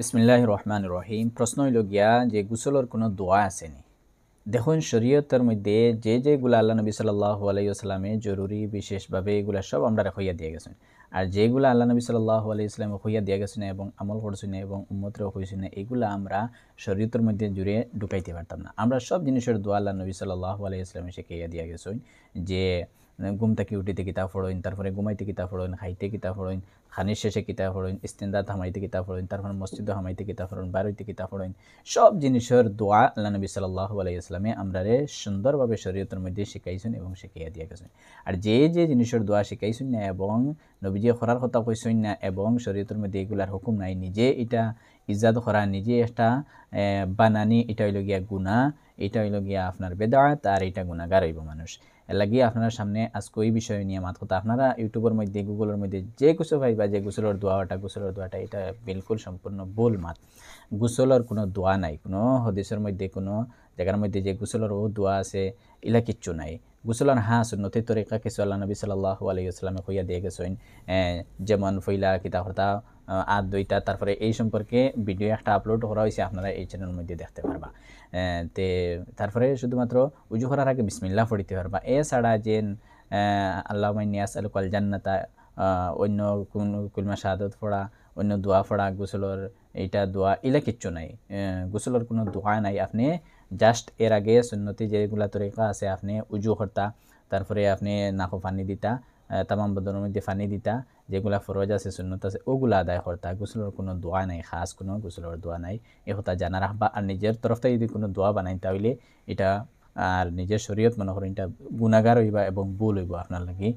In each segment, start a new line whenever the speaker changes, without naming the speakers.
বিসমিল্লাহ রহমান রহিম প্রশ্ন হইল গিয়া যে গুসলর কোনো দোয়া আসেনি দেখুন শরীয়তের মধ্যে যে যেগুলো আল্লাহ নবী সাল্লাহ আলাইসালামে জরুরি বিশেষভাবে এগুলো সব আমরা হইয়া দিয়ে গেছেন আর যেগুলো আল্লাহ নবী সাল্লাহ আলাইসলামে হইয়া দিয়ে গেছেন এবং আমল না এবং হয়েছি না এগুলো আমরা শরীয়তের মধ্যে জুড়ে ঢুকাইতে পারতাম না আমরা সব জিনিসের দোয়া আল্লাহ নবী সাল্লাহ আলাইসলামে শিখাইয়া দিয়ে গেছেন যে মানে ঘুম থাকি উঠিতে কিতাব পড়ইন তারপরে ঘুমাইতে কিতাব পড়ইন খাইতে কিতাব পড়ইন খানির শেষে কিতাব পড়ইন ইস্তেন্দাত হামাইতে কিতাব পড়ইন তারপরে মসজিদ হামাইতে কিতাব পড়ইন বারইতে কিতাব পড়ইন সব জিনিসের দোয়া আল্লাহ নবী সাল্লাহ আলাইসলামে আমরা রে সুন্দরভাবে শরীয়তের মধ্যে শিখাইছেন এবং শিখাইয়া দিয়া গেছেন আর যে যে জিনিসের দোয়া শিখাইছেন না এবং নবীজি খরার কথা কইসেন না এবং শরীয়তের মধ্যে এগুলার হুকুম নাই নিজে এটা ইজাদ করা নিজে একটা বানানি এটা হইল গিয়া গুণা এটা হইল গিয়া আপনার বেদাত আর এটা গুণাগার হইব মানুষ লাগিয়ে আপনার সামনে আজকে ওই বিষয় নিয়ে মাত কথা আপনারা ইউটিউবের মধ্যে গুগলের মধ্যে যে কিছু বা যে গুসলের দোয়াটা গুসলের দোয়াটা এটা বিলকুল সম্পূর্ণ বোল মাত গুসলের কোনো দোয়া নাই কোনো হদিসের মধ্যে কোনো জায়গার মধ্যে যে গুসলের ও দোয়া আছে এলা কিচ্ছু নাই গুসলান হাস হ্যাঁ নথি তরিকা কিছু আল্লাহ নবী সাল্লাহ আলাইসালামে কইয়া দিয়ে গেছেন যেমন ফইলা কিতা হতা আর দুইটা তারপরে এই সম্পর্কে ভিডিও একটা আপলোড করা হয়েছে আপনারা এই চ্যানেলের মধ্যে দেখতে পারবা তে তারপরে শুধুমাত্র উজু করার আগে বিসমিল্লা পড়িতে পারবা এছাড়া যে আল্লাহ নিয়াস আল কল জান্নাতা অন্য কোন কুলমা শাহাদত ফোড়া অন্য দোয়া ফোড়া গোসলর এইটা দোয়া এলা কিচ্ছু নাই গোসলর কোনো দোয়া নাই আপনি জাস্ট এর আগে সুন্নতি যেগুলা তরিকা আছে আপনি উজু করতা তারপরে আপনি নাকো পানি দিতা তামাম বদনের মধ্যে ফানি দিতা যেগুলা ফরজ আছে সুন্নত আছে ওগুলা আদায় করতা গোসলের কোনো দোয়া নাই খাস কোনো গোসলের দোয়া নাই এ হতা জানা রাখবা আর নিজের তরফ থেকে যদি কোনো দোয়া বানাই তাহলে এটা আর নিজের শরীয়ত মনে করেন এটা গুণাগার হইবা এবং ভুল হইব আপনার লাগি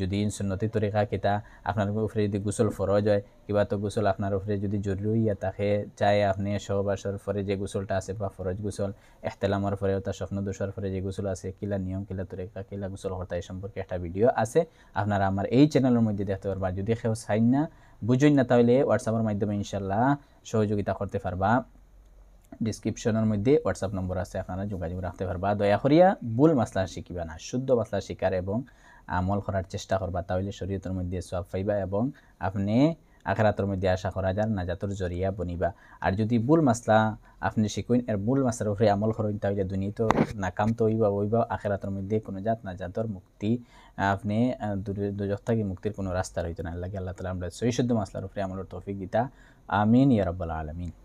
যদি ইনসুন্নতি তরিকা কিতা আপনার উপরে যদি গোসল ফরজ হয় কিবা তো গোসল আপনার উপরে যদি জরুরি হইয়া তাকে চায় আপনি সহবাসর পরে যে গোসলটা আছে বা ফরজ গোসল এখতেলামর পরে তার স্বপ্ন দোষর পরে যে গোসল আছে কিলা নিয়ম কিলা তরিকা কিলা গোসল হর্তা এই সম্পর্কে একটা ভিডিও আছে আপনারা আমার এই চ্যানেলের মধ্যে দেখতে পারবা যদি কেউ সাইন না বুঝুন না তাহলে হোয়াটসঅ্যাপের মাধ্যমে ইনশাল্লাহ সহযোগিতা করতে পারবা ডিসক্রিপশনের মধ্যে হোয়াটসঅ্যাপ নম্বর আছে আপনারা যোগাযোগ রাখতে পারবা দয়া করিয়া ভুল মশলা শিখিবা না শুদ্ধ মশলা শিকার এবং আমল করার চেষ্টা করবা তাহলে শরীয়তের মধ্যে সব পাইবা এবং আপনি আখরাতের মধ্যে আশা করা যান নাজাতর জরিয়া বনিবা আর যদি ভুল মশলা আপনি শিখুন আর ভুল মশলার উপরে আমল করুন তাহলে দুনিয়া তো নাকাম তো হইবা ওইবা আখেরাতের মধ্যে কোনো জাত নাজাতর মুক্তি আপনি দুজক থেকে মুক্তির কোনো রাস্তা রইত না লাগে আল্লাহ তালা আমরা সহি শুদ্ধ উপরে আমলের তৌফিক দিতা আমিন ইয়ারব্বাল আলমিন